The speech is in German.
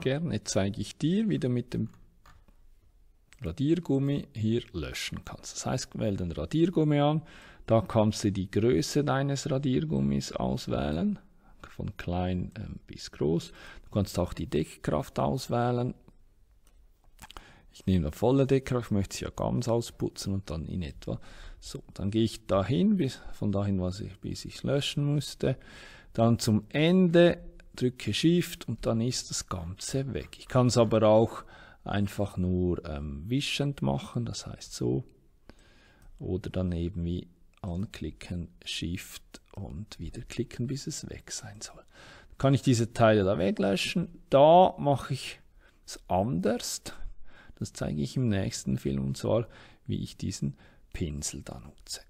gerne zeige ich dir, wie du mit dem Radiergummi hier löschen kannst. Das heißt, wähle den Radiergummi an, da kannst du die Größe deines Radiergummis auswählen, von klein ähm, bis groß. Du kannst auch die Deckkraft auswählen. Ich nehme eine volle Deckkraft, ich möchte sie ja ganz ausputzen und dann in etwa. So, dann gehe ich dahin, bis, von dahin, was ich, bis ich löschen müsste. Dann zum Ende drücke Shift und dann ist das Ganze weg. Ich kann es aber auch einfach nur ähm, wischend machen, das heißt so. Oder dann eben wie anklicken, Shift und wieder klicken, bis es weg sein soll. Dann kann ich diese Teile da weglöschen. Da mache ich es anders. Das zeige ich im nächsten Film und zwar, wie ich diesen Pinsel da nutze.